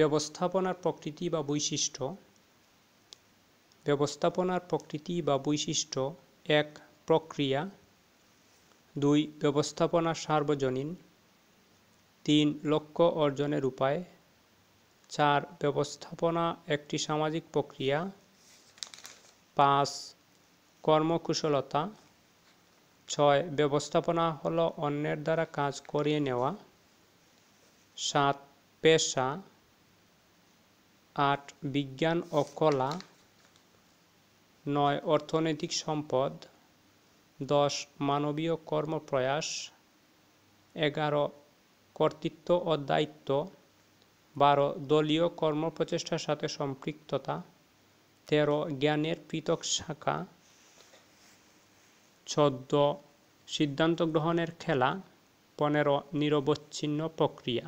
ব্যবস্থাপনার প্রকৃতি বা বৈশিষ্ট্য ব্যবস্থাপনার প্রকৃতি বা বৈশিষ্ট্য এক প্রক্রিয়া দুই ব্যবস্থাপনা সার্বজনীন তিন লক্ষ্য অর্জনের উপায় চার ব্যবস্থাপনা একটি সামাজিক প্রক্রিয়া পাঁচ কর্মকুশলতা ছয় ব্যবস্থাপনা হল অন্যের দ্বারা কাজ করিয়ে নেওয়া সাত পেশা আট বিজ্ঞান ও কলা নয় অর্থনৈতিক সম্পদ দশ মানবীয় কর্মপ্রয়াস এগারো কর্তৃত্ব ও দায়িত্ব বারো দলীয় কর্মপ্রচেষ্টার সাথে সম্পৃক্ততা তেরো জ্ঞানের পৃথক শাখা চোদ্দ সিদ্ধান্ত গ্রহণের খেলা পনেরো নিরবচ্ছিন্ন প্রক্রিয়া